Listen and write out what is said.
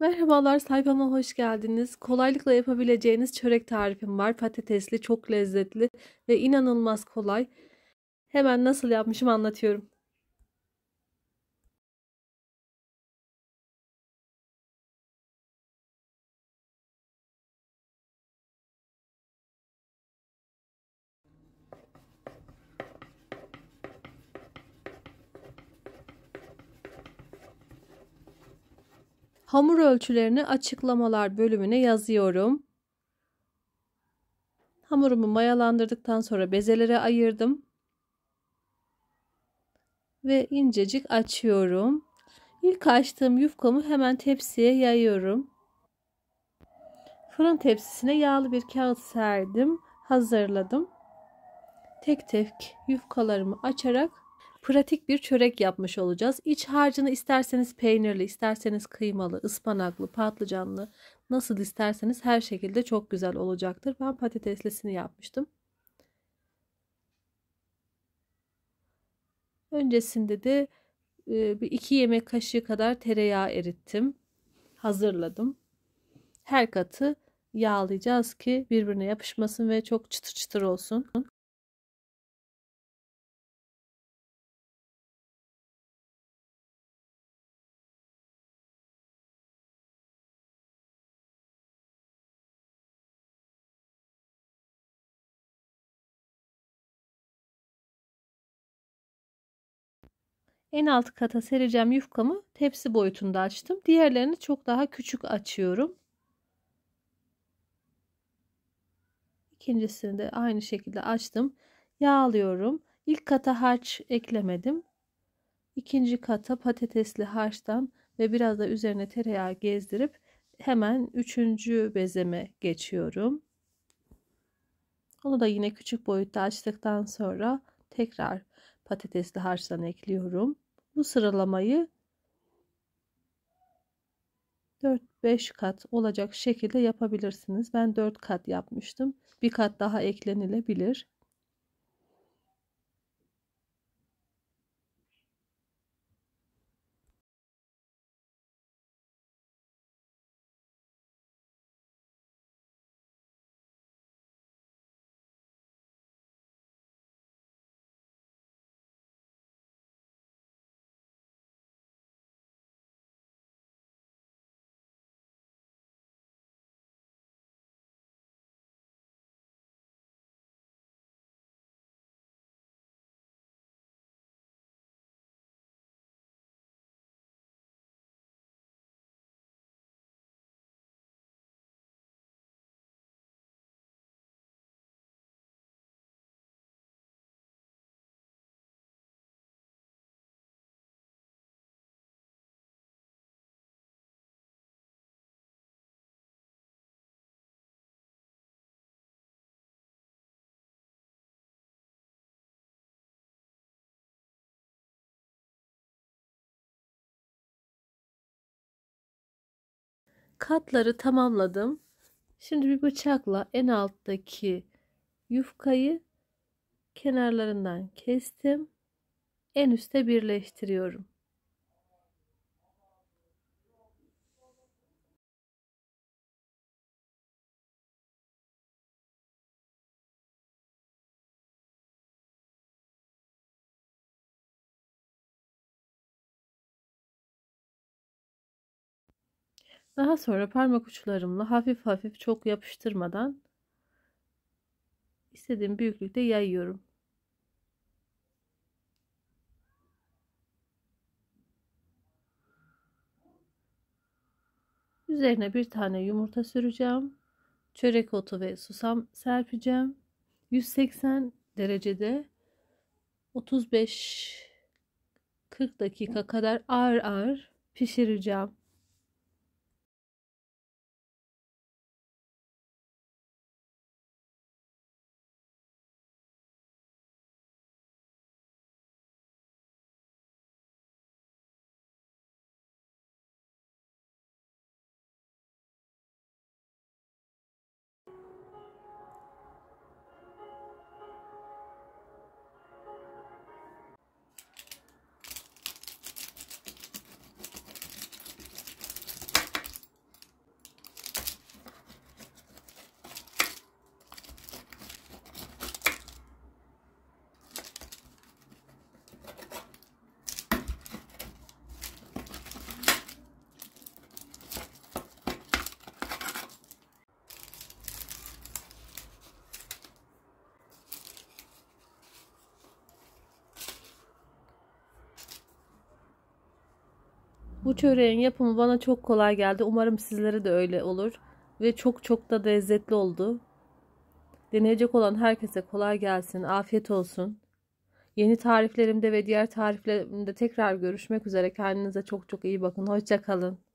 Merhabalar sayfama hoş geldiniz. Kolaylıkla yapabileceğiniz çörek tarifim var. Patatesli, çok lezzetli ve inanılmaz kolay. Hemen nasıl yapmışım anlatıyorum. Hamur ölçülerini açıklamalar bölümüne yazıyorum. Hamurumu mayalandırdıktan sonra bezelere ayırdım. Ve incecik açıyorum. İlk açtığım yufkamı hemen tepsiye yayıyorum. Fırın tepsisine yağlı bir kağıt serdim. Hazırladım. Tek tek yufkalarımı açarak pratik bir çörek yapmış olacağız. İç harcını isterseniz peynirli, isterseniz kıymalı, ıspanaklı, patlıcanlı nasıl isterseniz her şekilde çok güzel olacaktır. Ben patateslisini yapmıştım. Öncesinde de e, bir iki yemek kaşığı kadar tereyağı erittim. Hazırladım. Her katı yağlayacağız ki birbirine yapışmasın ve çok çıtır çıtır olsun. En alt kata sereceğim yufkamı tepsi boyutunda açtım. Diğerlerini çok daha küçük açıyorum. İkincisini de aynı şekilde açtım. Yağlıyorum. İlk kata harç eklemedim. İkinci kata patatesli harçtan ve biraz da üzerine tereyağı gezdirip hemen üçüncü bezeme geçiyorum. Onu da yine küçük boyutta açtıktan sonra tekrar patatesli harçtan ekliyorum bu sıralamayı 4-5 kat olacak şekilde yapabilirsiniz. Ben 4 kat yapmıştım. Bir kat daha eklenilebilir. katları tamamladım. Şimdi bir bıçakla en alttaki yufkayı kenarlarından kestim. En üste birleştiriyorum. Daha sonra parmak uçlarımla hafif hafif çok yapıştırmadan istediğim büyüklükte yayıyorum. Üzerine bir tane yumurta süreceğim. Çörek otu ve susam serpeceğim. 180 derecede 35 40 dakika kadar ağır ağır pişireceğim. Bu çöreğin yapımı bana çok kolay geldi. Umarım sizlere de öyle olur. Ve çok çok da lezzetli oldu. Deneyecek olan herkese kolay gelsin. Afiyet olsun. Yeni tariflerimde ve diğer tariflerimde tekrar görüşmek üzere. Kendinize çok çok iyi bakın. Hoşçakalın.